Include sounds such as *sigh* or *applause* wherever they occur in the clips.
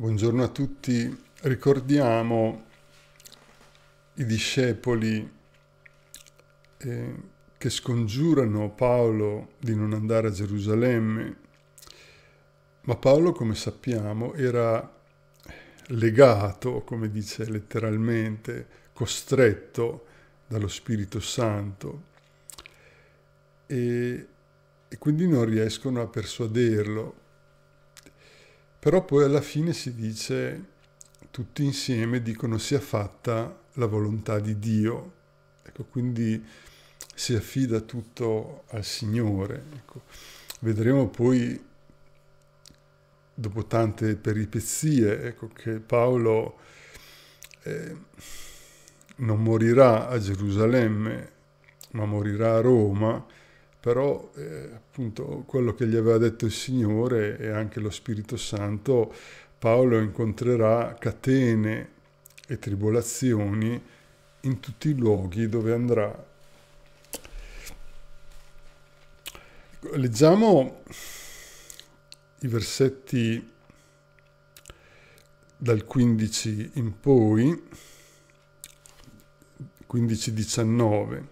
Buongiorno a tutti. Ricordiamo i discepoli eh, che scongiurano Paolo di non andare a Gerusalemme, ma Paolo, come sappiamo, era legato, come dice letteralmente, costretto dallo Spirito Santo e, e quindi non riescono a persuaderlo però poi alla fine si dice, tutti insieme dicono sia fatta la volontà di Dio. Ecco, quindi si affida tutto al Signore. Ecco. Vedremo poi, dopo tante peripezie, ecco, che Paolo eh, non morirà a Gerusalemme, ma morirà a Roma però eh, appunto quello che gli aveva detto il Signore e anche lo Spirito Santo, Paolo incontrerà catene e tribolazioni in tutti i luoghi dove andrà. Leggiamo i versetti dal 15 in poi, 15-19.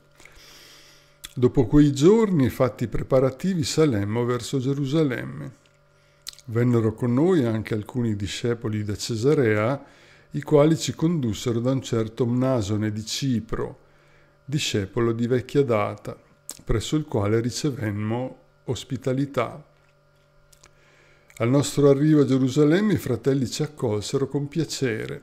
Dopo quei giorni, fatti i preparativi, salemmo verso Gerusalemme. Vennero con noi anche alcuni discepoli da Cesarea, i quali ci condussero da un certo Mnasone di Cipro, discepolo di vecchia data, presso il quale ricevemmo ospitalità. Al nostro arrivo a Gerusalemme i fratelli ci accolsero con piacere.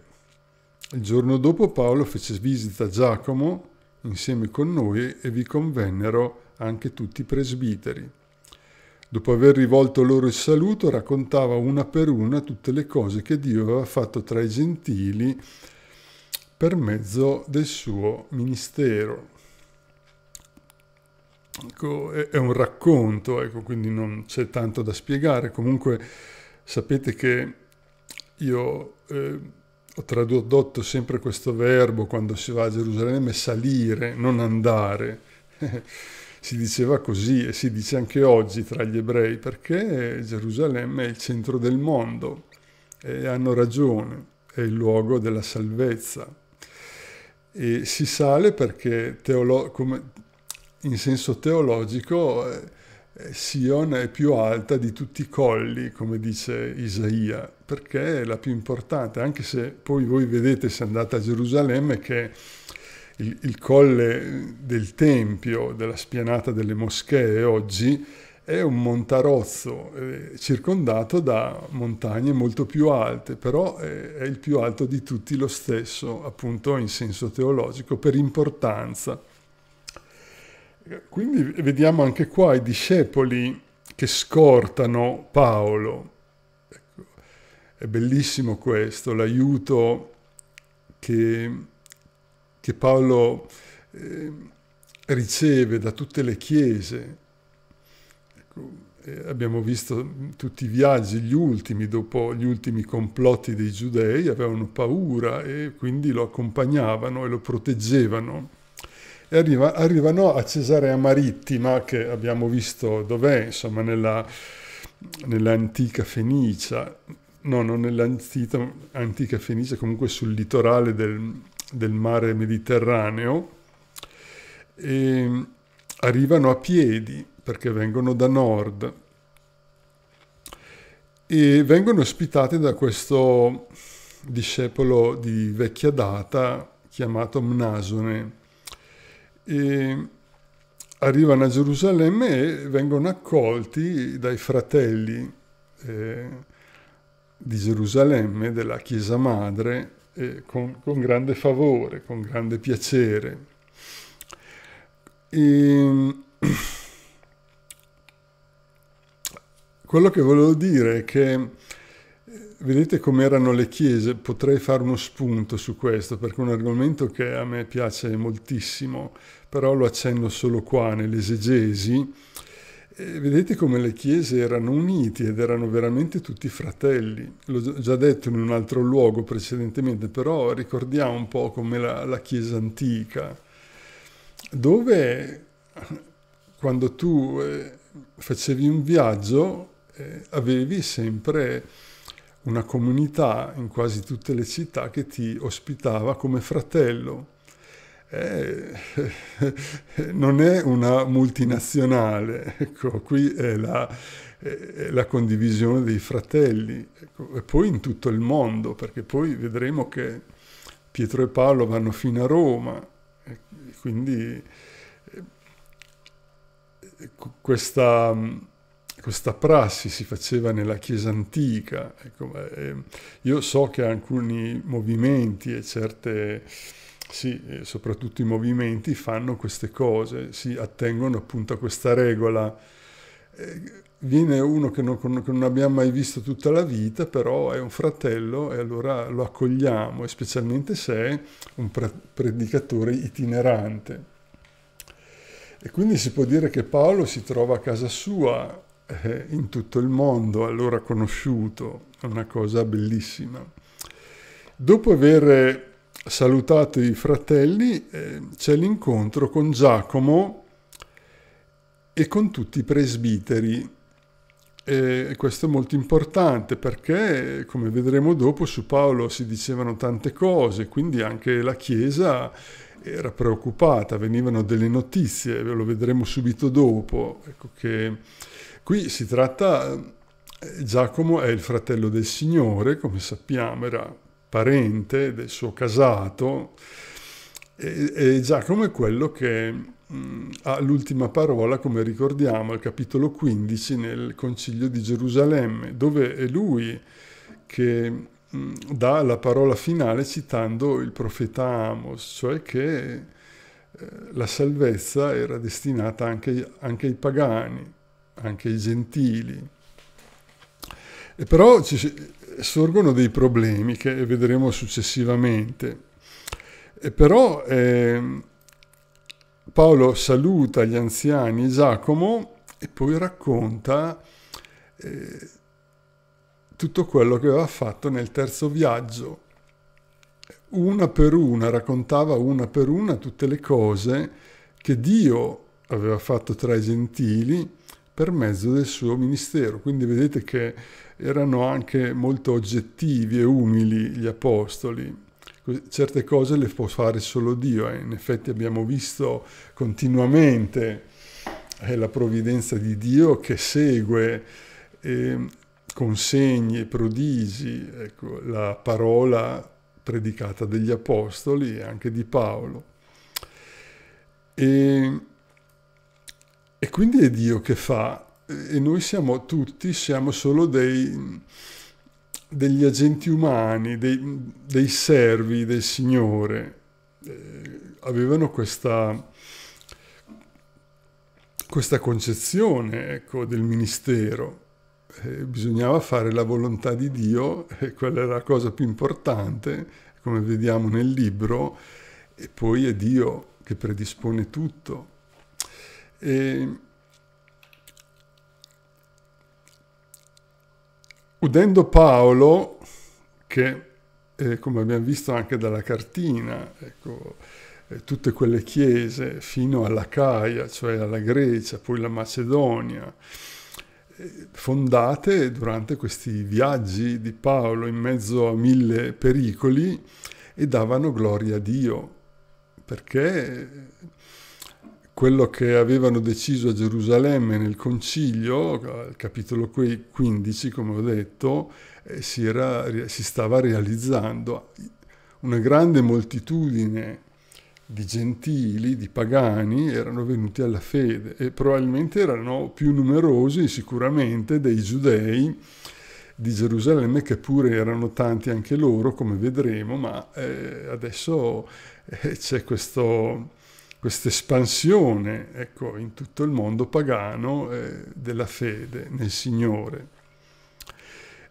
Il giorno dopo Paolo fece visita a Giacomo, insieme con noi e vi convennero anche tutti i presbiteri. Dopo aver rivolto loro il saluto, raccontava una per una tutte le cose che Dio aveva fatto tra i gentili per mezzo del suo ministero. Ecco, è un racconto, ecco, quindi non c'è tanto da spiegare. Comunque sapete che io... Eh, ho tradotto sempre questo verbo quando si va a Gerusalemme, salire, non andare. *laughs* si diceva così e si dice anche oggi tra gli ebrei perché Gerusalemme è il centro del mondo e hanno ragione, è il luogo della salvezza. E si sale perché teolo- in senso teologico eh, eh, Sion è più alta di tutti i colli, come dice Isaia, perché è la più importante, anche se poi voi vedete se andate a Gerusalemme che il, il colle del Tempio, della spianata delle moschee oggi, è un montarozzo eh, circondato da montagne molto più alte, però eh, è il più alto di tutti lo stesso, appunto in senso teologico, per importanza. Quindi vediamo anche qua i discepoli che scortano Paolo. Ecco, è bellissimo questo, l'aiuto che, che, Paolo eh, riceve da tutte le chiese. Ecco, eh, abbiamo visto tutti i viaggi, gli ultimi, dopo gli ultimi complotti dei giudei, avevano paura e quindi lo accompagnavano e lo proteggevano e arriva, arrivano a Cesarea Marittima, che abbiamo visto dov'è, insomma, nella, nell'antica Fenicia, no, non nell'antica Fenicia, comunque sul litorale del, del mare Mediterraneo, e arrivano a piedi perché vengono da nord e vengono ospitate da questo discepolo di vecchia data chiamato Mnasone e arrivano a Gerusalemme e vengono accolti dai fratelli eh, di Gerusalemme, della Chiesa Madre, eh, con, con, grande favore, con grande piacere. E, *clears throat* quello che volevo dire è che Vedete com'erano le chiese? Potrei fare uno spunto su questo perché è un argomento che a me piace moltissimo, però lo accenno solo qua nell'esegesi. E vedete come le chiese erano unite ed erano veramente tutti fratelli. L'ho già detto in un altro luogo precedentemente, però ricordiamo un po' come la, la chiesa antica, dove quando tu eh, facevi un viaggio eh, avevi sempre una comunità in quasi tutte le città che ti ospitava come fratello. Eh, *laughs* non è una multinazionale, ecco, qui è la, è la condivisione dei fratelli, ecco, e poi in tutto il mondo, perché poi vedremo che Pietro e Paolo vanno fino a Roma, quindi eh, ecco, questa questa prassi si faceva nella Chiesa antica. Ecco, ehm, io so che alcuni movimenti e certe, sì, eh, soprattutto i movimenti, fanno queste cose, si attengono appunto a questa regola. Eh, viene uno che non, che non abbiamo mai visto tutta la vita, però è un fratello e allora lo accogliamo, specialmente se è un predicatore itinerante. E quindi si può dire che Paolo si trova a casa sua, eh, in tutto il mondo, allora conosciuto, una cosa bellissima. Dopo aver salutato i fratelli eh, c'è l'incontro con Giacomo e con tutti i presbiteri. E questo è molto importante perché, come vedremo dopo, su Paolo si dicevano tante cose, quindi anche la Chiesa era preoccupata, venivano delle notizie, lo vedremo subito dopo, ecco che Qui si tratta, eh, Giacomo è il fratello del Signore, come sappiamo era parente del suo casato, e, e Giacomo è quello che mh, mm, ha l'ultima parola, come ricordiamo, al capitolo 15 nel concilio di Gerusalemme, dove è lui che mh, mm, dà la parola finale citando il profeta Amos, cioè che eh, la salvezza era destinata anche, anche ai pagani anche i gentili. E però ci, sorgono dei problemi che vedremo successivamente. E però eh, Paolo saluta gli anziani Giacomo e poi racconta eh, tutto quello che aveva fatto nel terzo viaggio. Una per una, raccontava una per una tutte le cose che Dio aveva fatto tra i gentili per mezzo del suo ministero. Quindi vedete che erano anche molto oggettivi e umili gli apostoli. Certe cose le può fare solo Dio e eh. in effetti abbiamo visto continuamente è eh, la provvidenza di Dio che segue e ehm, con segni e prodigi ecco, la parola predicata dagli apostoli e anche di Paolo. E e quindi è Dio che fa e noi siamo tutti, siamo solo dei, degli agenti umani, dei, dei servi del Signore. Eh, avevano questa, questa concezione ecco, del ministero. Eh, bisognava fare la volontà di Dio e quella era la cosa più importante, come vediamo nel libro, e poi è Dio che predispone tutto. E... Ehm, udendo Paolo, che eh, come abbiamo visto anche dalla cartina, ecco, eh, tutte quelle chiese fino alla Caia, cioè alla Grecia, poi la Macedonia, eh, fondate durante questi viaggi di Paolo in mezzo a mille pericoli e davano gloria a Dio, perché quello che avevano deciso a Gerusalemme nel concilio, al capitolo 15, come ho detto, eh, si, era, si stava realizzando. Una grande moltitudine di gentili, di pagani, erano venuti alla fede e probabilmente erano più numerosi sicuramente dei giudei di Gerusalemme, che pure erano tanti anche loro, come vedremo, ma eh, adesso eh, c'è questo questa espansione ecco, in tutto il mondo pagano eh, della fede nel Signore.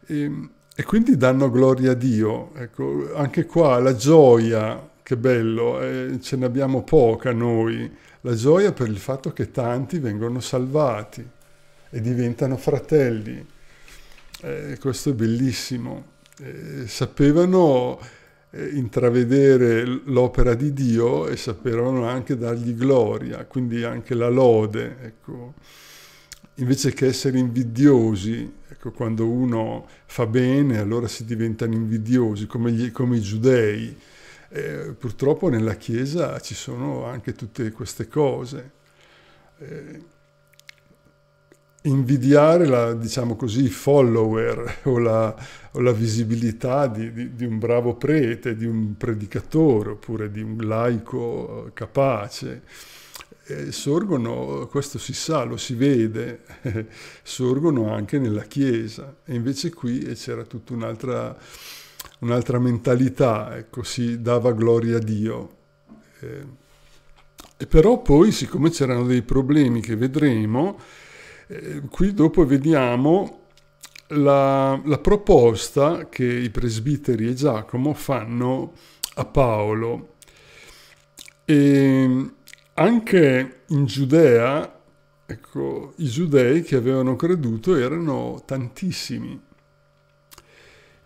E, ehm, e, quindi danno gloria a Dio. Ecco, anche qua la gioia, che bello, eh, ce ne abbiamo poca noi, la gioia per il fatto che tanti vengono salvati e diventano fratelli. Eh, questo è bellissimo. Eh, sapevano eh, intravedere l'opera di Dio e sapevano anche dargli gloria, quindi anche la lode, ecco. invece che essere invidiosi, ecco, quando uno fa bene allora si diventano invidiosi, come, gli, come i giudei. Eh, purtroppo nella Chiesa ci sono anche tutte queste cose. Eh, invidiare la, diciamo così, follower *laughs* o la, o la visibilità di, di, di, un bravo prete, di un predicatore oppure di un laico eh, capace. E sorgono, questo si sa, lo si vede, *laughs* sorgono anche nella Chiesa. E invece qui eh, c'era tutta un'altra, un'altra mentalità, ecco, si dava gloria a Dio. Eh, e però poi, siccome c'erano dei problemi che vedremo, eh, qui dopo vediamo la, la, proposta che i presbiteri e Giacomo fanno a Paolo. E anche in Giudea, ecco, i giudei che avevano creduto erano tantissimi,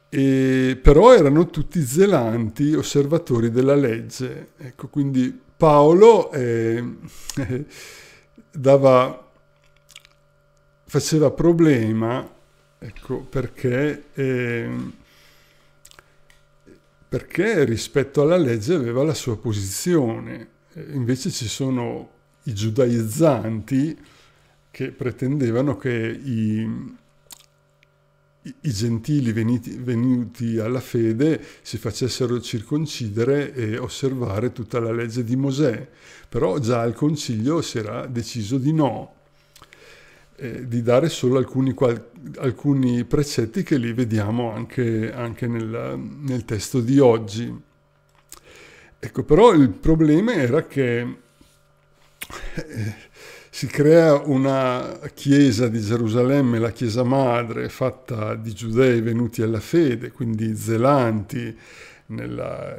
e, però erano tutti zelanti osservatori della legge. Ecco, quindi Paolo eh, *laughs* dava faceva problema, ecco, perché, eh, perché rispetto alla legge aveva la sua posizione. Invece ci sono i giudaizzanti che pretendevano che i, i gentili veniti, venuti alla fede si facessero circoncidere e osservare tutta la legge di Mosè, però già al concilio si era deciso di no eh, di dare solo alcuni, qual- alcuni, precetti che li vediamo anche, anche nel, nel, testo di oggi. Ecco, però il problema era che eh, si crea una chiesa di Gerusalemme, la chiesa madre, fatta di giudei venuti alla fede, quindi zelanti nella,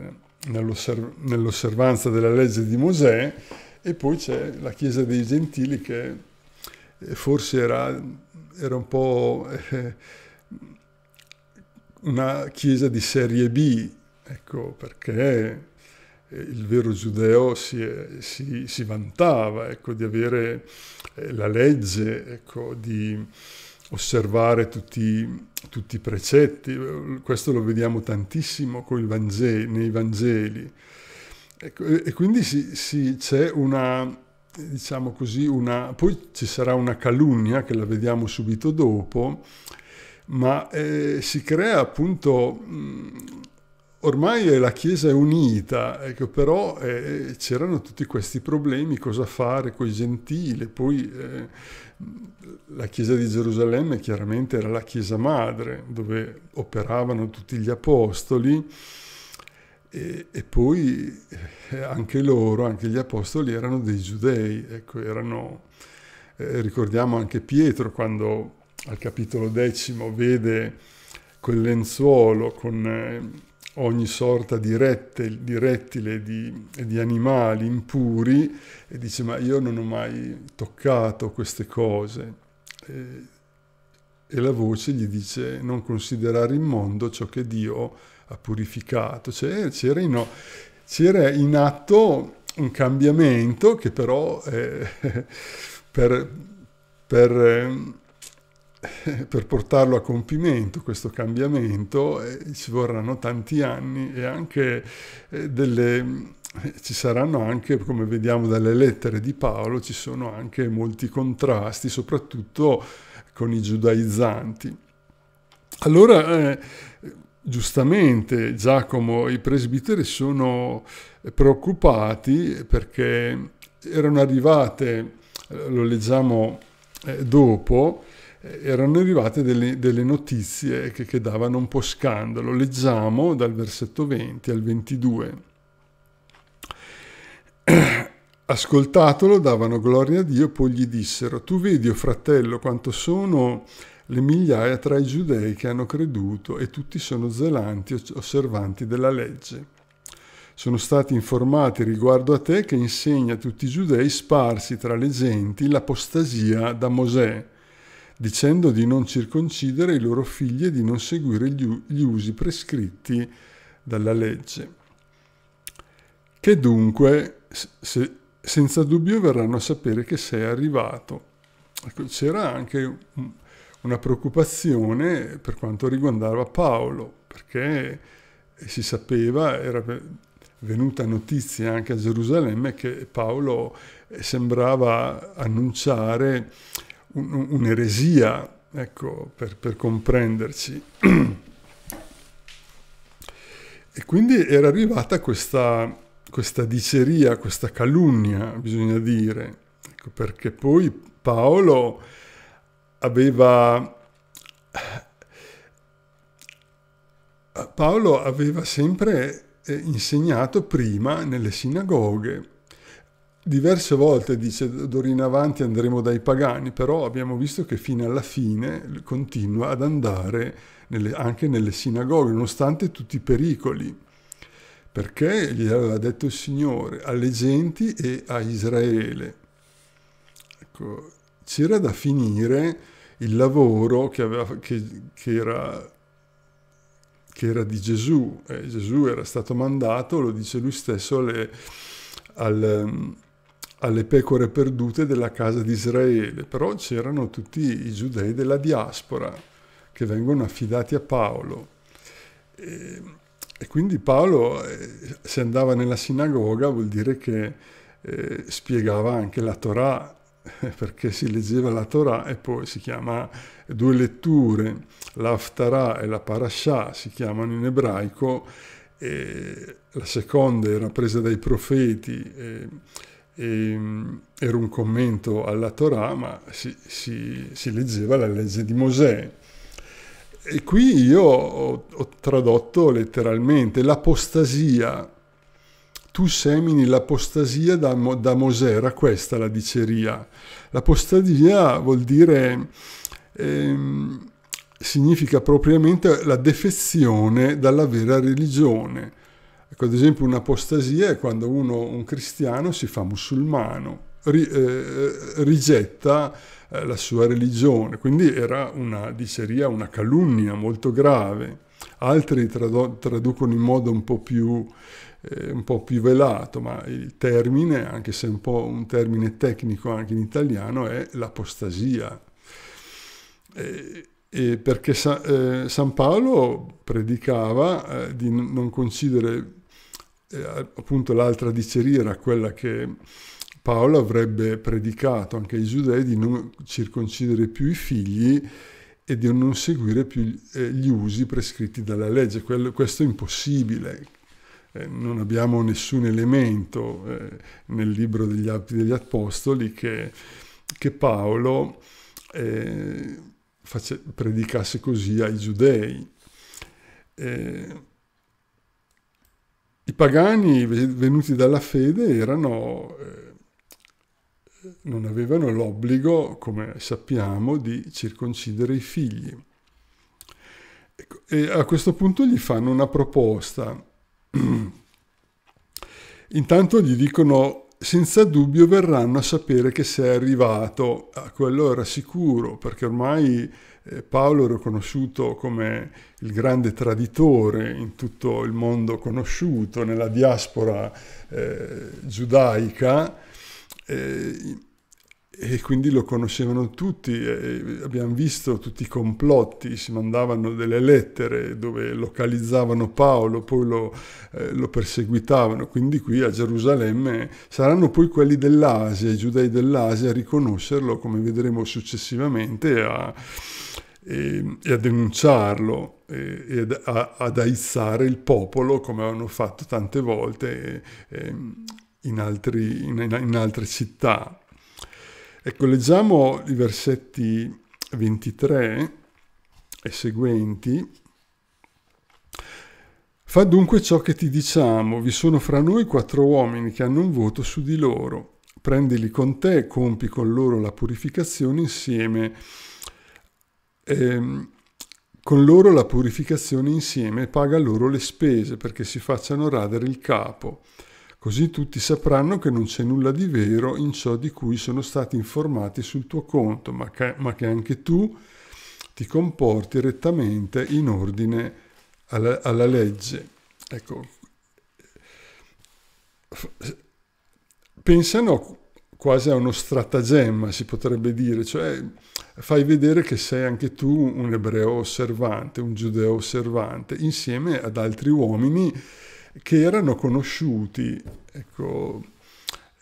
nell'osserv- nell'osservanza della legge di Mosè, e poi c'è la chiesa dei gentili che eh, forse era, era un po' eh, una chiesa di serie B, ecco, perché eh, il vero giudeo si, si, si vantava ecco, di avere la legge, ecco, di osservare tutti, tutti, i precetti. Questo lo vediamo tantissimo Vangeli, nei Vangeli. Ecco, e, e, quindi sì, sì, c'è una diciamo così, una... poi ci sarà una calunnia che la vediamo subito dopo, ma eh, si crea appunto... Mh, mm, ormai la Chiesa è unita, ecco, però eh, c'erano tutti questi problemi, cosa fare con i gentili, poi eh, la Chiesa di Gerusalemme chiaramente era la Chiesa madre, dove operavano tutti gli apostoli, e, e, poi eh, anche loro, anche gli apostoli erano dei giudei, ecco, erano, eh, ricordiamo anche Pietro quando al capitolo decimo vede quel lenzuolo con eh, ogni sorta di, rette, di rettile e di, di, animali impuri e dice ma io non ho mai toccato queste cose. E, e la voce gli dice non considerare immondo ciò che Dio ha ha purificato, cioè, c'era, in, c'era in, atto un cambiamento che però eh, *laughs* per, per, eh, per, portarlo a compimento, questo cambiamento, eh, ci vorranno tanti anni e anche eh, delle ci saranno anche, come vediamo dalle lettere di Paolo, ci sono anche molti contrasti, soprattutto con i giudaizzanti. Allora, eh, giustamente Giacomo, e i presbiteri sono preoccupati perché erano arrivate, lo leggiamo eh, dopo, eh, erano arrivate delle, delle notizie che, che davano un po' scandalo. Leggiamo dal versetto 20 al 22. *clears throat* Ascoltatolo, davano gloria a Dio, poi gli dissero, tu vedi, o oh fratello, quanto sono le migliaia tra i giudei che hanno creduto e tutti sono zelanti osservanti della legge. Sono stati informati riguardo a te che insegna a tutti i giudei sparsi tra le genti l'apostasia da Mosè, dicendo di non circoncidere i loro figli e di non seguire gli usi prescritti dalla legge. Che dunque, se, senza dubbio, verranno a sapere che sei arrivato. Ecco, c'era anche un, una preoccupazione per quanto riguardava Paolo, perché eh, si sapeva, era venuta notizia anche a Gerusalemme, che Paolo eh, sembrava annunciare un'eresia, ecco, per, per comprenderci. *clears throat* E quindi era arrivata questa, questa diceria, questa calunnia, bisogna dire, ecco, perché poi Paolo aveva... Eh, Paolo aveva sempre eh, insegnato prima nelle sinagoghe. Diverse volte dice d'ora in avanti andremo dai pagani, però abbiamo visto che fino alla fine continua ad andare nelle, anche nelle sinagoghe, nonostante tutti i pericoli, perché gli aveva detto il Signore alle genti e a Israele. Ecco, c'era da finire il lavoro che, aveva, che, che, era, che era, di Gesù. Eh, Gesù era stato mandato, lo dice lui stesso, alle, al, alle pecore perdute della casa di Israele, però c'erano tutti i giudei della diaspora che vengono affidati a Paolo. E, e quindi Paolo, eh, se andava nella sinagoga, vuol dire che eh, spiegava anche la Torah *laughs* perché si leggeva la Torah e poi si chiama due letture, l'Aftarah e la Parashah si chiamano in ebraico, la seconda era presa dai profeti, e, e, mm, era un commento alla Torah, ma si, si, si, leggeva la legge di Mosè. E qui io ho, ho tradotto letteralmente l'apostasia tu semini l'apostasia da, da Mosè, era questa la diceria. L'apostasia vuol dire, ehm, significa propriamente la defezione dalla vera religione. Ecco, ad esempio un'apostasia è quando uno, un cristiano si fa musulmano, ri, eh, eh rigetta eh, la sua religione, quindi era una diceria, una calunnia molto grave. Altri traducono in modo un po' più eh, un po' più velato, ma il termine, anche se è un po' un termine tecnico anche in italiano, è l'apostasia. Eh, eh, perché Sa, eh, San Paolo predicava eh, di n- non considerare eh, appunto l'altra diceria, era quella che Paolo avrebbe predicato anche ai giudei di non circoncidere più i figli e di non seguire più gli eh, usi prescritti dalla legge. Quello, questo è impossibile, eh, non abbiamo nessun elemento eh, nel libro degli Atti degli Apostoli che, che Paolo eh, face, predicasse così ai giudei. I pagani venuti dalla fede erano, eh, non avevano l'obbligo, come sappiamo, di circoncidere i figli. Ecco, e a questo punto gli fanno una proposta. *clears throat* Intanto gli dicono, senza dubbio verranno a sapere che sei arrivato, a ah, quello era sicuro, perché ormai eh, Paolo era conosciuto come il grande traditore in tutto il mondo conosciuto, nella diaspora eh, giudaica. Eh, e quindi lo conoscevano tutti, abbiamo visto tutti i complotti, si mandavano delle lettere dove localizzavano Paolo, poi lo, eh, lo perseguitavano, quindi qui a Gerusalemme saranno poi quelli dell'Asia, i giudei dell'Asia a riconoscerlo, come vedremo successivamente, a, e, e, a denunciarlo e, e a, ad aizzare il popolo come hanno fatto tante volte eh, eh, in, altri, in, in altre città. Ecco, leggiamo i versetti 23 e seguenti. Fa dunque ciò che ti diciamo, vi sono fra noi quattro uomini che hanno un voto su di loro. Prendili con te, compi con loro la purificazione insieme. Ehm, con loro la purificazione insieme e paga loro le spese perché si facciano radere il capo così tutti sapranno che non c'è nulla di vero in ciò di cui sono stati informati sul tuo conto, ma che, ma che anche tu ti comporti rettamente in ordine alla, alla legge. Ecco, pensano quasi a uno stratagemma, si potrebbe dire, cioè fai vedere che sei anche tu un ebreo osservante, un giudeo osservante, insieme ad altri uomini che erano conosciuti, ecco,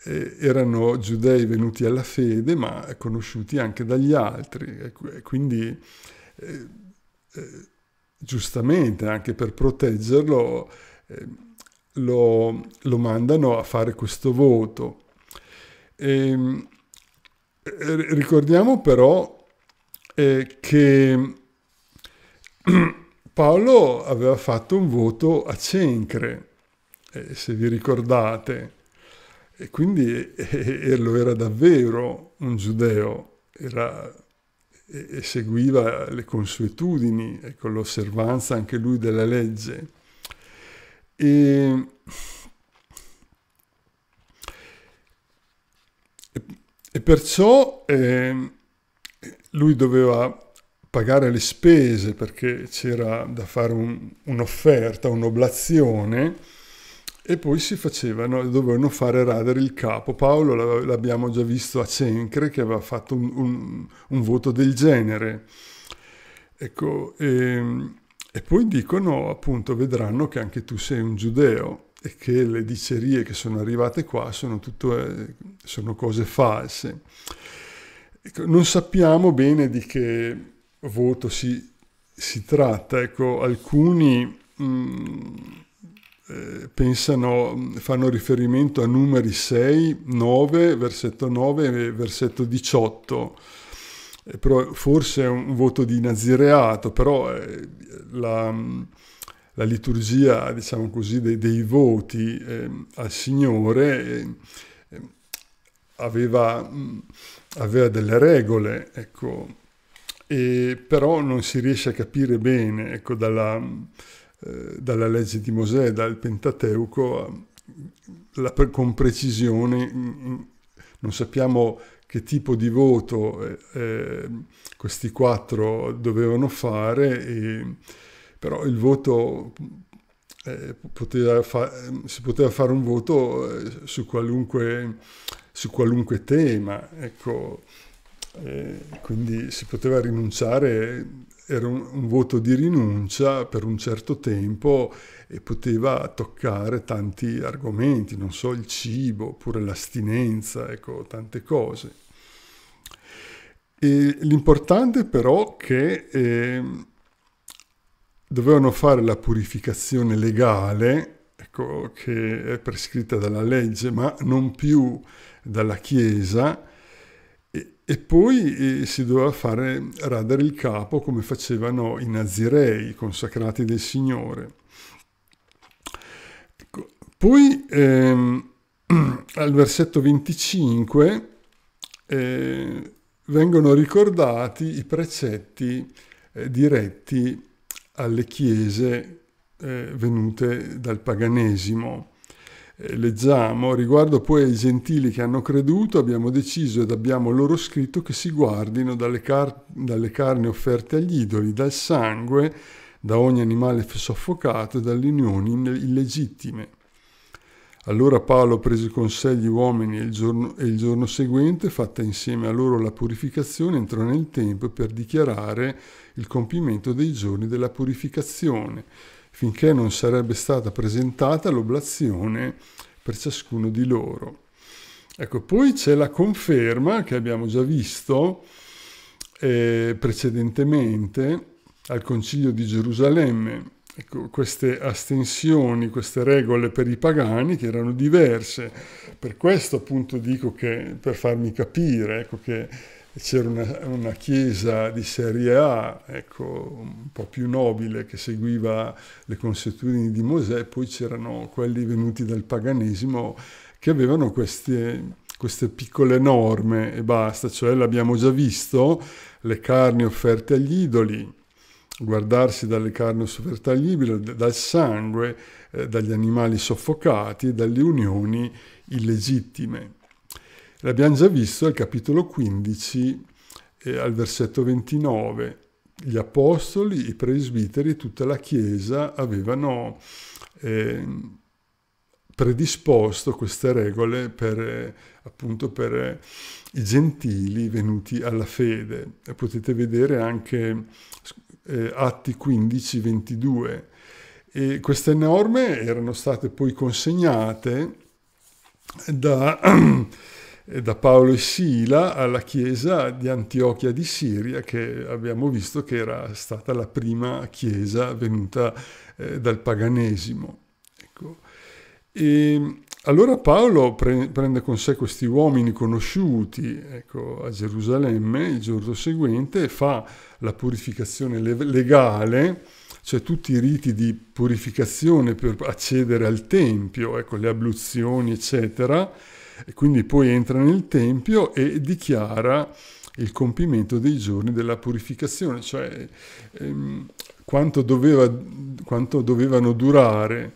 eh, erano giudei venuti alla fede, ma conosciuti anche dagli altri. E quindi, eh, eh, giustamente, anche per proteggerlo, eh, lo, lo, mandano a fare questo voto. E, ehm, ricordiamo però eh, che *clears throat* Paolo aveva fatto un voto a Cencre, eh, se vi ricordate, e quindi *laughs* eh, lo era davvero un giudeo, era, eh, seguiva le consuetudini, e con l'osservanza anche lui della legge. E, e perciò eh, lui doveva pagare le spese perché c'era da fare un, un'offerta, un'oblazione e poi si facevano, dovevano fare radere il capo. Paolo l'abbiamo già visto a Cencre che aveva fatto un, un, un voto del genere. Ecco, e, ehm, e poi dicono appunto vedranno che anche tu sei un giudeo e che le dicerie che sono arrivate qua sono, tutto, eh, sono cose false. Ecco, non sappiamo bene di che voto si, si tratta. Ecco, alcuni mh, mm, eh, pensano, mm, fanno riferimento a numeri 6, 9, versetto 9 e versetto 18. Eh, però forse è un voto di nazireato, però eh, la, mm, la, liturgia, diciamo così, dei, dei voti ehm, al Signore eh, ehm, aveva, aveva, delle regole, ecco e però non si riesce a capire bene ecco, dalla, eh, dalla, legge di Mosè, dal Pentateuco, la, con precisione non sappiamo che tipo di voto eh, eh, questi quattro dovevano fare, e, però il voto eh, poteva fa- si poteva fare un voto eh, su qualunque, su qualunque tema. Ecco eh, quindi si poteva rinunciare, era un, un, voto di rinuncia per un certo tempo e poteva toccare tanti argomenti, non so, il cibo, oppure l'astinenza, ecco, tante cose. E l'importante però è che eh, dovevano fare la purificazione legale, ecco, che è prescritta dalla legge, ma non più dalla Chiesa, e poi eh, si doveva fare radere il capo come facevano i nazirei, consacrati del Signore. Ecco. Poi ehm, *clears throat* al versetto 25 eh, vengono ricordati i precetti eh, diretti alle chiese eh, venute dal paganesimo. Eh, leggiamo, riguardo poi ai gentili che hanno creduto, abbiamo deciso ed abbiamo loro scritto che si guardino dalle, car- dalle carni offerte agli idoli, dal sangue, da ogni animale soffocato e dalle unioni illegittime. Allora Paolo prese con sé gli uomini e il, giorno, e il giorno seguente, fatta insieme a loro la purificazione, entrò nel tempio per dichiarare il compimento dei giorni della purificazione finché non sarebbe stata presentata l'oblazione per ciascuno di loro. Ecco, poi c'è la conferma che abbiamo già visto eh, precedentemente al Concilio di Gerusalemme. Ecco, queste astensioni, queste regole per i pagani che erano diverse. Per questo appunto dico che, per farmi capire, ecco che c'era una, una, chiesa di serie A, ecco, un po' più nobile, che seguiva le consuetudini di Mosè, poi c'erano quelli venuti dal paganesimo che avevano queste, queste piccole norme e basta, cioè l'abbiamo già visto, le carni offerte agli idoli, guardarsi dalle carni soffertaglibili, dal sangue, eh, dagli animali soffocati e dalle unioni illegittime. L'abbiamo già visto al capitolo 15, eh, al versetto 29. Gli apostoli, i presbiteri, e tutta la Chiesa avevano eh, predisposto queste regole per, eh, appunto per eh, i gentili venuti alla fede. E potete vedere anche eh, Atti 15, 22. E queste norme erano state poi consegnate da *clears throat* da Paolo e Sila alla chiesa di Antiochia di Siria, che abbiamo visto che era stata la prima chiesa venuta eh, dal paganesimo. Ecco. E allora Paolo pre prende con sé questi uomini conosciuti ecco, a Gerusalemme il giorno seguente, e fa la purificazione le legale, cioè tutti i riti di purificazione per accedere al Tempio, ecco, le abluzioni, eccetera, e quindi poi entra nel Tempio e dichiara il compimento dei giorni della purificazione, cioè ehm, quanto, doveva, quanto, dovevano durare,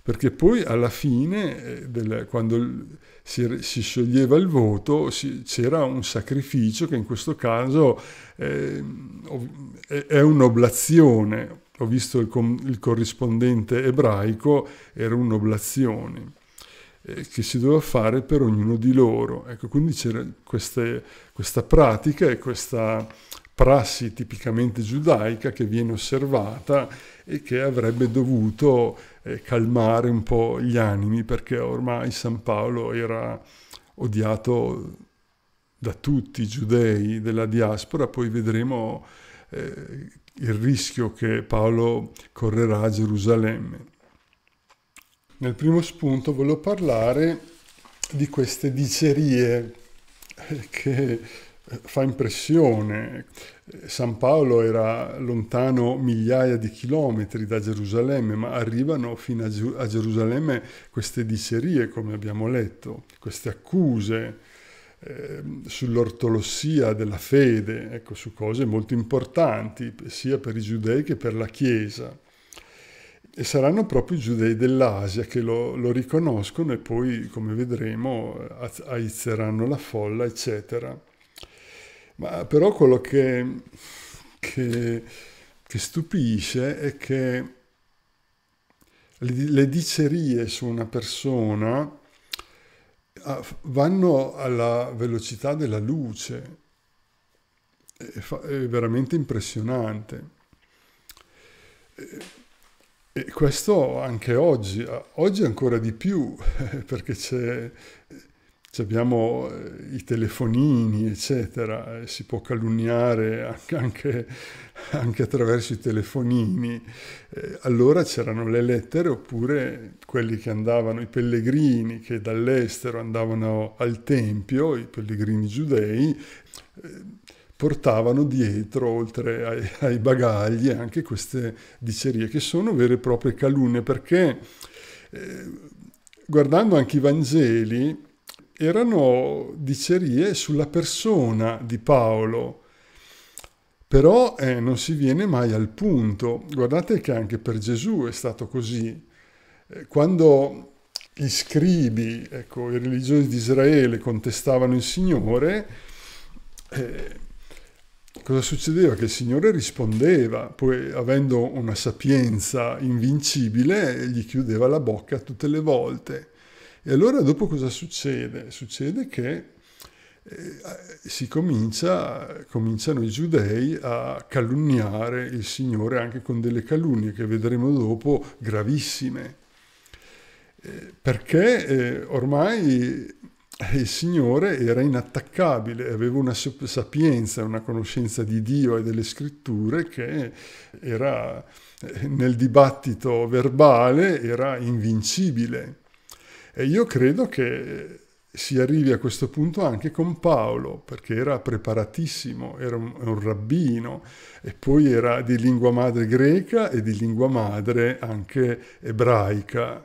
perché poi alla fine, eh, del, quando si, si, scioglieva il voto, c'era un sacrificio che in questo caso eh, è un'oblazione, ho visto il, il corrispondente ebraico, era un'oblazione. Eh, che si doveva fare per ognuno di loro. Ecco, quindi c'era queste, questa pratica e questa prassi tipicamente giudaica che viene osservata e che avrebbe dovuto eh, calmare un po' gli animi perché ormai San Paolo era odiato da tutti i giudei della diaspora, poi vedremo eh, il rischio che Paolo correrà a Gerusalemme. Nel primo spunto voglio parlare di queste dicerie eh, che eh, fa impressione. San Paolo era lontano migliaia di chilometri da Gerusalemme, ma arrivano fino a, Gerusalemme queste dicerie, come abbiamo letto, queste accuse ehm, sull'ortolossia della fede, ecco, su cose molto importanti sia per i giudei che per la Chiesa e saranno proprio i giudei dell'Asia che lo, lo riconoscono e poi, come vedremo, aizzeranno la folla, eccetera. Ma però quello che, che, che stupisce è che le, le dicerie su una persona ah, vanno alla velocità della luce. È, fa, è veramente impressionante e questo anche oggi, oggi ancora di più, *laughs* perché c'è, abbiamo eh, i telefonini, eccetera, e si può calunniare anche, anche attraverso i telefonini. Eh, allora c'erano le lettere oppure quelli che andavano, i pellegrini che dall'estero andavano al Tempio, i pellegrini giudei eh, portavano dietro, oltre ai, ai bagagli, anche queste dicerie, che sono vere e proprie calunne, perché eh, guardando anche i Vangeli, erano dicerie sulla persona di Paolo, però eh, non si viene mai al punto. Guardate che anche per Gesù è stato così. Eh, quando gli scribi, ecco, i religiosi di Israele contestavano il Signore, eh, Cosa succedeva? Che il Signore rispondeva, poi avendo una sapienza invincibile, gli chiudeva la bocca tutte le volte. E allora dopo cosa succede? Succede che eh, si comincia, cominciano i giudei a calunniare il Signore anche con delle calunnie che vedremo dopo gravissime. Eh, perché eh, ormai eh, il Signore era inattaccabile, aveva una sapienza, una conoscenza di Dio e delle scritture che era eh, nel dibattito verbale era invincibile. E io credo che si arrivi a questo punto anche con Paolo, perché era preparatissimo, era un, un rabbino e poi era di lingua madre greca e di lingua madre anche ebraica.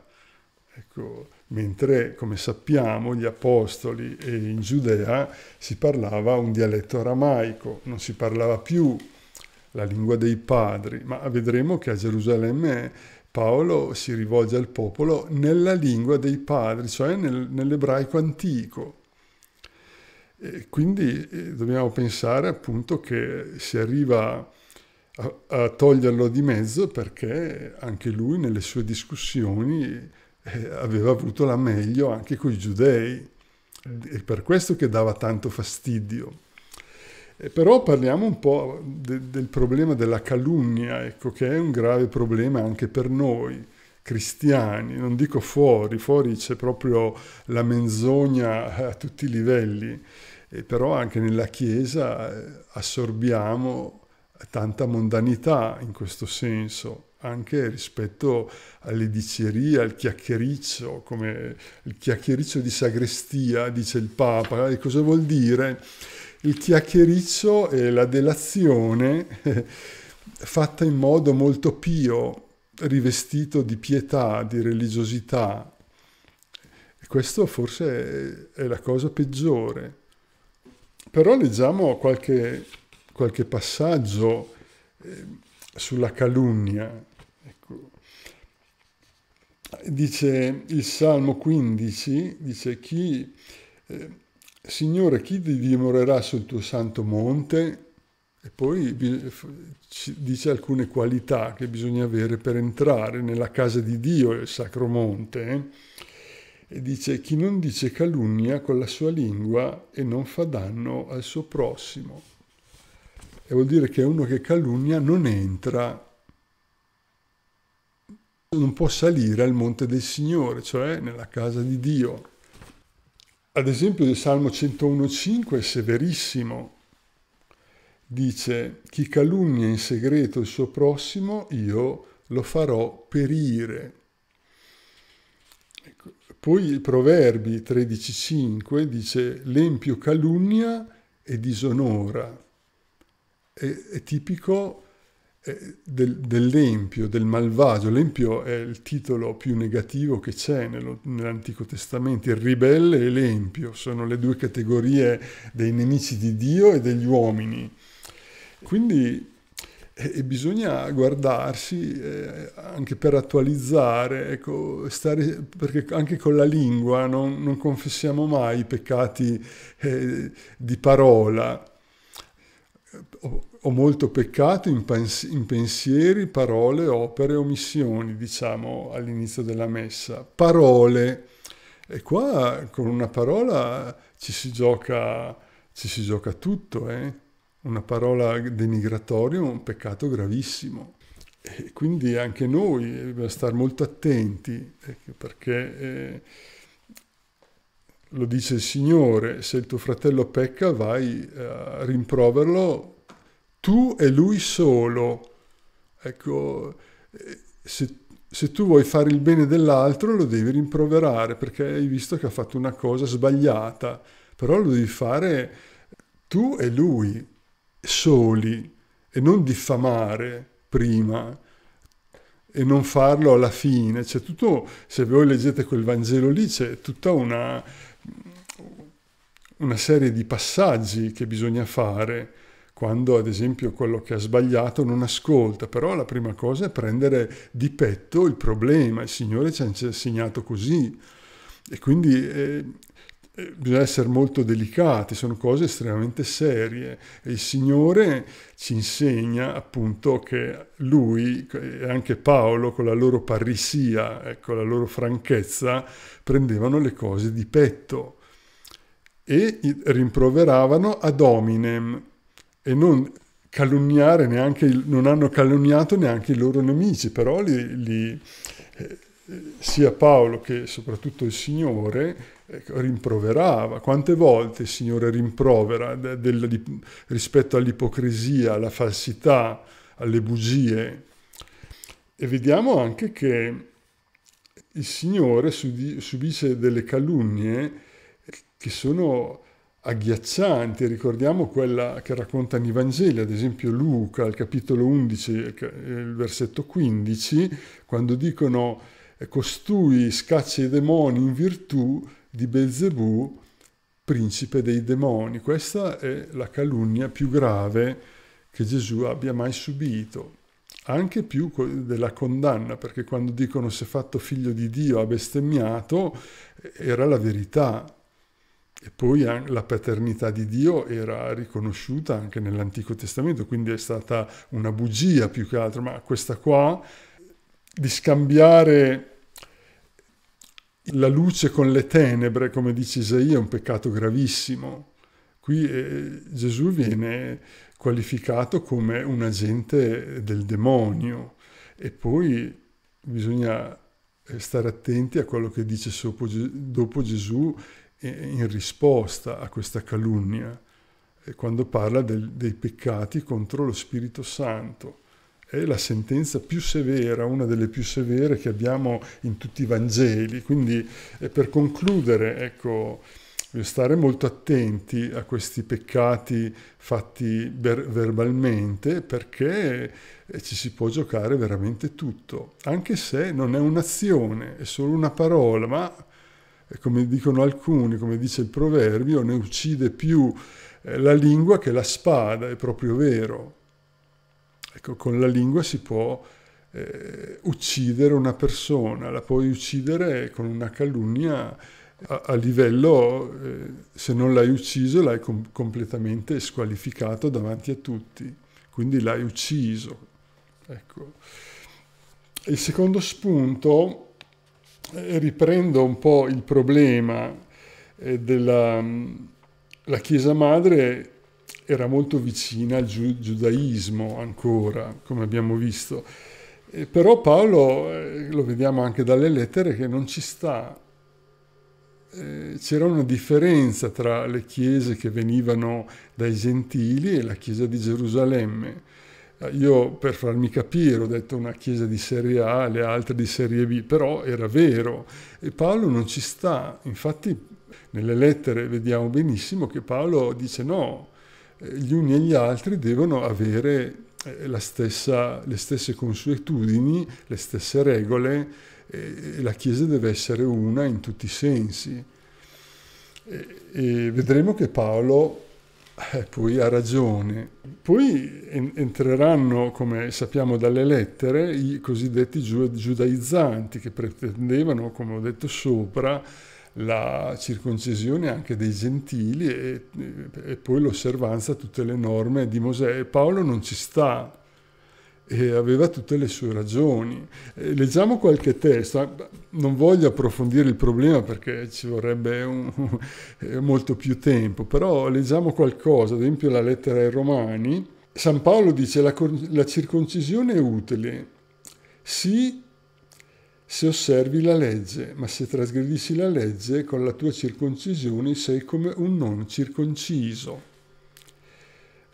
Ecco, mentre come sappiamo gli apostoli e in Giudea si parlava un dialetto aramaico, non si parlava più la lingua dei padri, ma vedremo che a Gerusalemme Paolo si rivolge al popolo nella lingua dei padri, cioè nel, nell'ebraico antico. E quindi eh, dobbiamo pensare appunto che si arriva a, a toglierlo di mezzo perché anche lui nelle sue discussioni eh, aveva avuto la meglio anche con i giudei, è per questo che dava tanto fastidio. Eh, però parliamo un po' de- del problema della calunnia, ecco, che è un grave problema anche per noi cristiani, non dico fuori, fuori c'è proprio la menzogna a tutti i livelli, eh, però anche nella Chiesa eh, assorbiamo tanta mondanità in questo senso anche rispetto alle dicerie, al chiacchiericcio, come il chiacchiericcio di sagrestia, dice il Papa. E cosa vuol dire? Il chiacchiericcio è la delazione *laughs* fatta in modo molto pio, rivestito di pietà, di religiosità. E questo forse è la cosa peggiore. Però leggiamo qualche, qualche passaggio eh, sulla calunnia dice il Salmo 15, dice chi, eh, Signore, chi ti dimorerà sul tuo santo monte? E poi dice alcune qualità che bisogna avere per entrare nella casa di Dio, il sacro monte. Eh. E dice chi non dice calunnia con la sua lingua e non fa danno al suo prossimo. E vuol dire che uno che calunnia non entra non può salire al monte del Signore, cioè nella casa di Dio. Ad esempio il Salmo 101.5 è severissimo. Dice, chi calunnia in segreto il suo prossimo, io lo farò perire. Ecco. Poi il Proverbi 13.5 dice, l'empio calunnia e disonora. È, è tipico eh, del, dell'empio, del malvagio. L'empio è il titolo più negativo che c'è nell'Antico Testamento. Il ribelle e l'empio sono le due categorie dei nemici di Dio e degli uomini. Quindi eh, bisogna guardarsi eh, anche per attualizzare, ecco, stare, perché anche con la lingua non, non confessiamo mai i peccati eh, di parola ho, ho molto peccato in, pens- in pensieri, parole, opere, omissioni, diciamo all'inizio della messa. Parole. E qua con una parola ci si gioca, ci si gioca tutto, eh? una parola denigratoria è un peccato gravissimo. E quindi anche noi dobbiamo eh, stare molto attenti ecco, perché eh, lo dice il Signore, se il tuo fratello pecca vai eh, a rimproverlo tu e lui solo. Ecco, eh, se, se tu vuoi fare il bene dell'altro lo devi rimproverare perché hai visto che ha fatto una cosa sbagliata, però lo devi fare tu e lui soli e non diffamare prima e non farlo alla fine. C'è tutto, se voi leggete quel Vangelo lì, c'è tutta una una serie di passaggi che bisogna fare quando ad esempio quello che ha sbagliato non ascolta, però la prima cosa è prendere di petto il problema, il Signore ci ha insegnato così e quindi eh, eh, bisogna essere molto delicati, sono cose estremamente serie. E il Signore ci insegna appunto che lui e anche Paolo con la loro parrisia, eh, con la loro franchezza, prendevano le cose di petto e rimproveravano ad hominem e non calunniare neanche, non hanno calunniato neanche i loro nemici, però li, li, eh, sia Paolo che soprattutto il Signore Ecco, rimproverava. Quante volte il Signore rimprovera del, del, di, rispetto all'ipocrisia, alla falsità, alle bugie. E vediamo anche che il Signore subisce delle calunnie che sono agghiaccianti. Ricordiamo quella che racconta i Vangeli, ad esempio Luca, al capitolo 11, eh, il versetto 15, quando dicono eh, costui scaccia i demoni in virtù di Belzebù, principe dei demoni. Questa è la calunnia più grave che Gesù abbia mai subito, anche più della condanna, perché quando dicono si è fatto figlio di Dio, ha bestemmiato, era la verità. E poi la paternità di Dio era riconosciuta anche nell'Antico Testamento, quindi è stata una bugia più che altro, ma questa qua di scambiare la luce con le tenebre, come dice Isaia, è un peccato gravissimo. Qui eh, Gesù viene qualificato come un agente del demonio e poi bisogna eh, stare attenti a quello che dice dopo Gesù eh, in risposta a questa calunnia, eh, quando parla del, dei peccati contro lo Spirito Santo è la sentenza più severa, una delle più severe che abbiamo in tutti i Vangeli. Quindi eh, per concludere, ecco, eh, stare molto attenti a questi peccati fatti verbalmente perché eh, ci si può giocare veramente tutto, anche se non è un'azione, è solo una parola, ma come dicono alcuni, come dice il proverbio, ne uccide più la lingua che la spada, è proprio vero. Ecco, con la lingua si può eh, uccidere una persona, la puoi uccidere con una calunnia a, a livello, eh, se non l'hai ucciso, l'hai com- completamente squalificato davanti a tutti, quindi l'hai ucciso. Ecco. Il secondo spunto, eh, riprendo un po' il problema eh, della mm, la Chiesa Madre era molto vicina al giu giudaismo ancora, come abbiamo visto. E però Paolo, eh, lo vediamo anche dalle lettere, che non ci sta. Eh, c'era una differenza tra le chiese che venivano dai gentili e la chiesa di Gerusalemme. Eh, io, per farmi capire, ho detto una chiesa di serie A, le altre di serie B, però era vero. E Paolo non ci sta. Infatti, nelle lettere vediamo benissimo che Paolo dice no, gli uni e gli altri devono avere eh, stessa, le stesse consuetudini, le stesse regole, la Chiesa deve essere una in tutti i sensi. E vedremo che Paolo eh, poi ha ragione. Poi en entreranno, come sappiamo dalle lettere, i cosiddetti giudaizzanti che pretendevano, come ho detto sopra, la circoncisione anche dei gentili e, e poi l'osservanza a tutte le norme di Mosè. Paolo non ci sta e aveva tutte le sue ragioni. leggiamo qualche testo, non voglio approfondire il problema perché ci vorrebbe un, *laughs* molto più tempo, però leggiamo qualcosa, ad esempio la lettera ai Romani. San Paolo dice la, la circoncisione è utile, sì se osservi la legge, ma se trasgredisci la legge con la tua circoncisione sei come un non circonciso.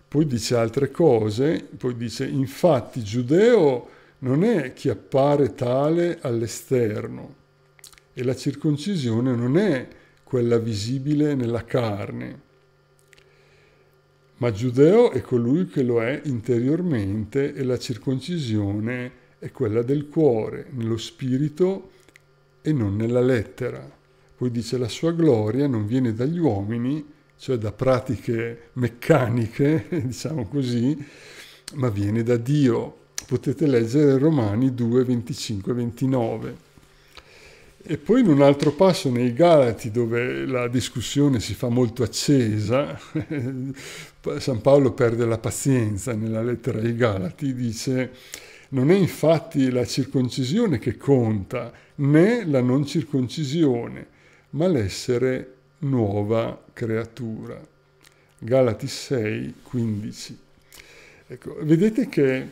Poi dice altre cose, poi dice infatti giudeo non è chi appare tale all'esterno e la circoncisione non è quella visibile nella carne, ma giudeo è colui che lo è interiormente e la circoncisione è è quella del cuore, nello spirito e non nella lettera. Poi dice la sua gloria non viene dagli uomini, cioè da pratiche meccaniche, *laughs* diciamo così, ma viene da Dio. Potete leggere Romani 2, 25 29. E poi in un altro passo nei Galati, dove la discussione si fa molto accesa, *laughs* San Paolo perde la pazienza nella lettera ai Galati, dice non è infatti la circoncisione che conta, né la non circoncisione, ma l'essere nuova creatura. Galati 6, 15. Ecco, vedete che,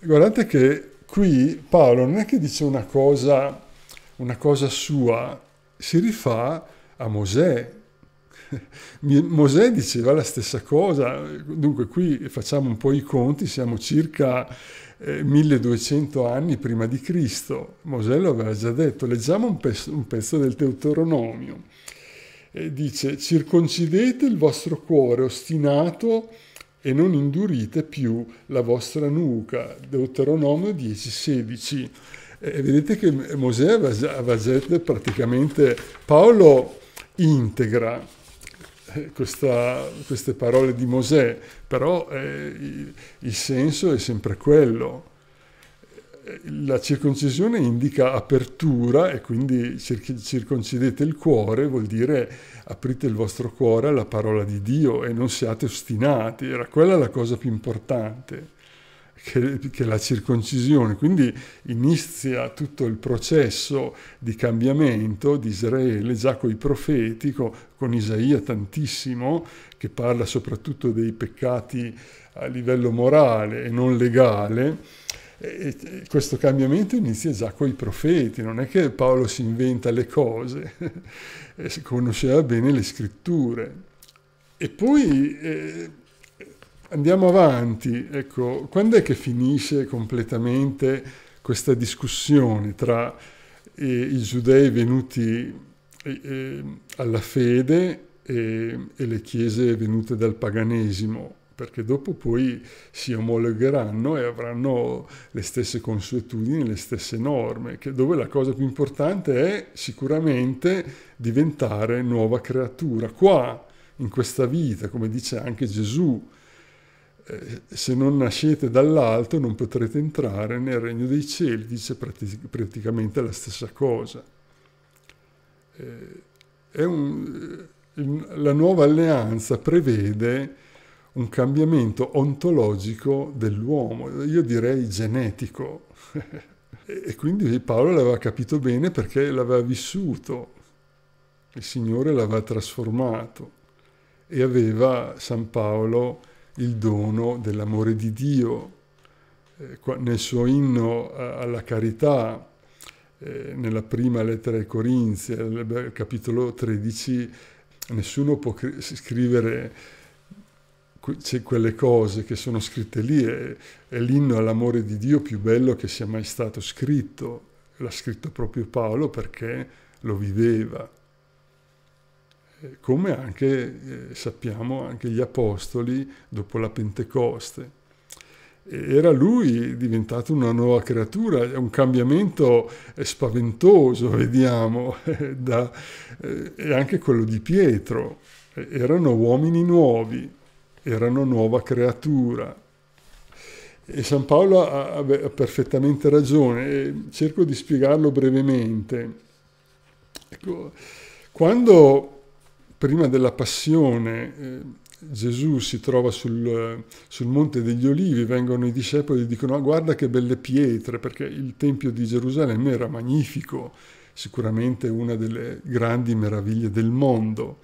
guardate che qui Paolo non è che dice una cosa, una cosa sua, si rifà a Mosè. *laughs* Mosè diceva la stessa cosa, dunque qui facciamo un po' i conti, siamo circa 1200 eh, anni prima di Cristo. Mosè lo aveva già detto, leggiamo un pezzo, un pezzo del Deuteronomio. Eh, dice, circoncidete il vostro cuore ostinato e non indurite più la vostra nuca. Deuteronomio 10, 16. Eh, vedete che Mosè aveva già, aveva già praticamente Paolo integra *laughs* questa, queste parole di Mosè, però eh, il, il senso è sempre quello. La circoncisione indica apertura e quindi cir- circoncidete il cuore, vuol dire aprite il vostro cuore alla parola di Dio e non siate ostinati, era quella la cosa più importante che, che la circoncisione. Quindi inizia tutto il processo di cambiamento di Israele già con i profeti, con, con Isaia tantissimo, che parla soprattutto dei peccati a livello morale e non legale. E, questo cambiamento inizia già con i profeti, non è che Paolo si inventa le cose, *laughs* conosceva bene le scritture. E poi eh, andiamo avanti, ecco, quando è che finisce completamente questa discussione tra eh, i giudei venuti eh, eh, alla fede e, e le chiese venute dal paganesimo? perché dopo poi si omologheranno e avranno le stesse consuetudini, le stesse norme, dove la cosa più importante è sicuramente diventare nuova creatura, qua, in questa vita, come dice anche Gesù, eh, se non nascete dall'alto non potrete entrare nel regno dei cieli, dice praticamente la stessa cosa. Eh, un, eh, la nuova alleanza prevede un cambiamento ontologico dell'uomo, io direi genetico. *laughs* e quindi Paolo l'aveva capito bene perché l'aveva vissuto, il Signore l'aveva trasformato e aveva San Paolo il dono dell'amore di Dio. Eh, nel suo inno alla carità, eh, nella prima lettera ai Corinzi, al capitolo 13, nessuno può scrivere quelle cose che sono scritte lì, è, è l'inno all'amore di Dio più bello che sia mai stato scritto. L'ha scritto proprio Paolo perché lo viveva. Eh, come anche eh, sappiamo anche gli apostoli dopo la Pentecoste. Era lui diventato una nuova creatura, un cambiamento eh, spaventoso, vediamo, *laughs* eh, da, eh, e anche quello di Pietro. Erano uomini nuovi, erano nuova creatura. E San Paolo ha, ha perfettamente ragione, cerco di spiegarlo brevemente. Ecco, quando prima della passione eh, Gesù si trova sul, sul, Monte degli Olivi, vengono i discepoli e dicono ah, guarda che belle pietre, perché il Tempio di Gerusalemme era magnifico, sicuramente una delle grandi meraviglie del mondo.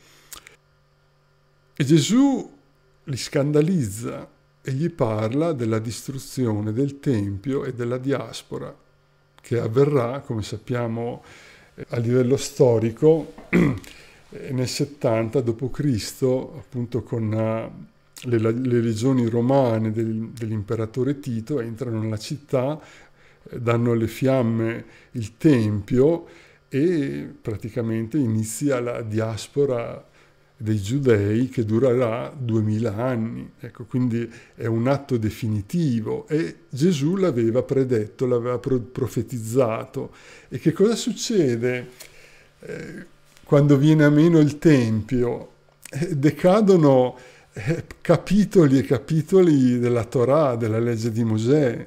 E Gesù li scandalizza e gli parla della distruzione del Tempio e della diaspora, che avverrà, come sappiamo, eh, a livello storico. *clears throat* Eh, nel 70 d.C., appunto con eh, le, le, legioni romane del, dell'imperatore Tito, entrano nella città, eh, danno alle fiamme il tempio e praticamente inizia la diaspora dei giudei che durerà duemila anni. Ecco, quindi è un atto definitivo e Gesù l'aveva predetto, l'aveva profetizzato. E che cosa succede? Eh, quando viene a meno il Tempio, eh, decadono eh, capitoli e capitoli della Torah, della legge di Mosè,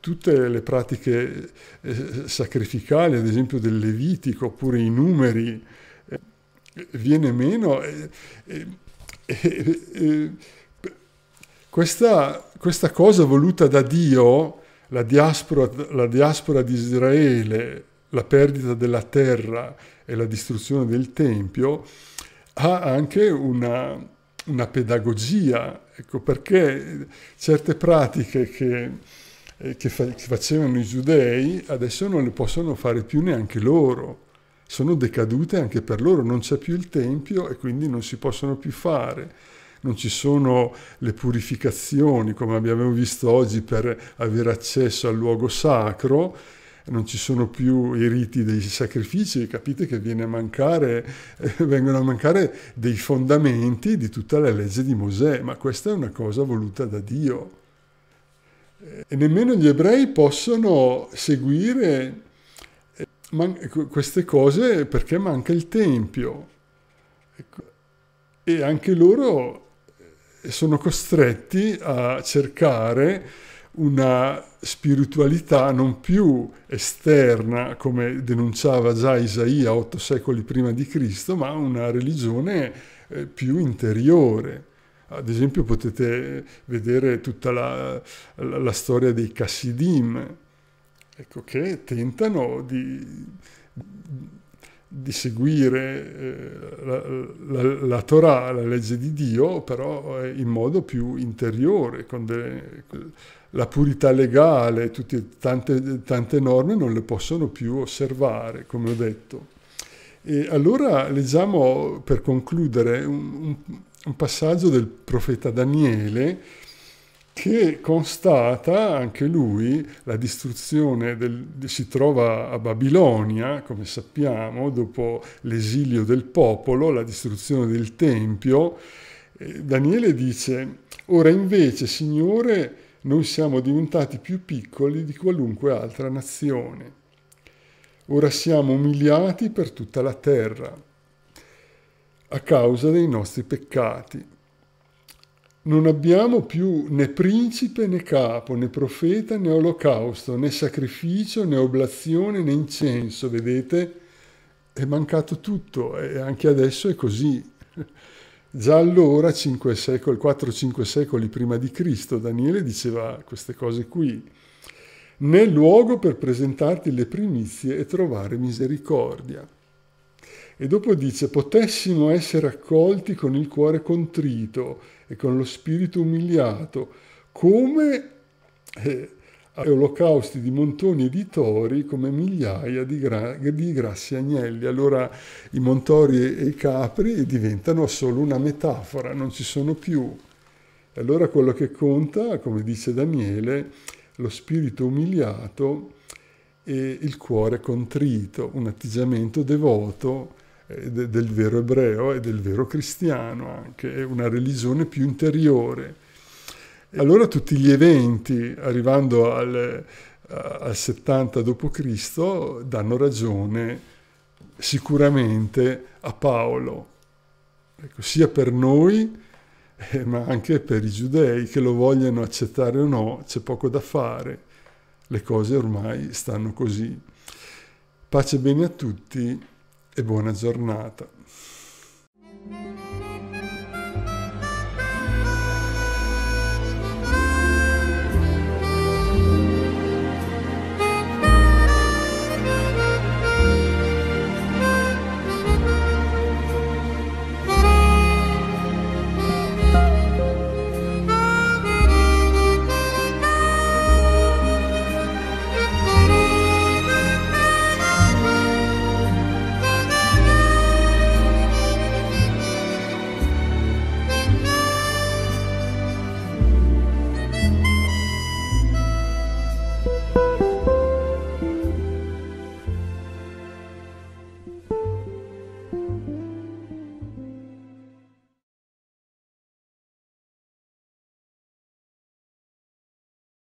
tutte le pratiche eh, sacrificali, ad esempio del Levitico, oppure i numeri, viene meno. E, e, e, questa, questa, cosa voluta da Dio, la diaspora, la diaspora di Israele, la perdita della terra e la distruzione del Tempio, ha anche una, una pedagogia, ecco, perché certe pratiche che, eh, che, fa, che facevano i giudei adesso non le possono fare più neanche loro, sono decadute anche per loro, non c'è più il Tempio e quindi non si possono più fare non ci sono le purificazioni come abbiamo visto oggi per avere accesso al luogo sacro non ci sono più i riti dei sacrifici, capite che a mancare, eh, vengono a mancare dei fondamenti di tutta la legge di Mosè, ma questa è una cosa voluta da Dio. Eh, e nemmeno gli ebrei possono seguire eh, ecco, queste cose perché manca il Tempio. Ecco, e anche loro eh, sono costretti a cercare una spiritualità non più esterna, come denunciava già Isaia otto secoli prima di Cristo, ma una religione eh, più interiore. Ad esempio potete vedere tutta la, la, la storia dei Cassidim, ecco, che tentano di, di seguire eh, la, la, la, Torah, la legge di Dio, però eh, in modo più interiore, con delle, la purità legale, tutte, tante, tante norme non le possono più osservare, come ho detto. E allora leggiamo per concludere un, un, un passaggio del profeta Daniele, che constata anche lui la distruzione, del, si trova a Babilonia, come sappiamo, dopo l'esilio del popolo, la distruzione del Tempio. Eh, Daniele dice, ora invece, Signore, noi siamo diventati più piccoli di qualunque altra nazione. Ora siamo umiliati per tutta la terra, a causa dei nostri peccati. Non abbiamo più né principe né capo, né profeta né olocausto, né sacrificio né oblazione né incenso, vedete? È mancato tutto e anche adesso è così. Già allora, 4-5 secoli, secoli prima di Cristo, Daniele diceva queste cose qui. Né luogo per presentarti le primizie e trovare misericordia. E dopo dice, potessimo essere accolti con il cuore contrito, e con lo spirito umiliato, come eh, olocausti di montoni e di tori come migliaia di, gra- di, grassi agnelli. Allora i montori e i capri diventano solo una metafora, non ci sono più. E allora quello che conta, come dice Daniele, lo spirito umiliato e il cuore contrito, un atteggiamento devoto eh, del vero ebreo e del vero cristiano anche, è una religione più interiore. E Allora tutti gli eventi, arrivando al, eh, al 70 d.C., danno ragione sicuramente a Paolo, ecco, sia per noi eh, ma anche per i giudei che lo vogliano accettare o no, c'è poco da fare, le cose ormai stanno così. Pace bene a tutti e buona giornata.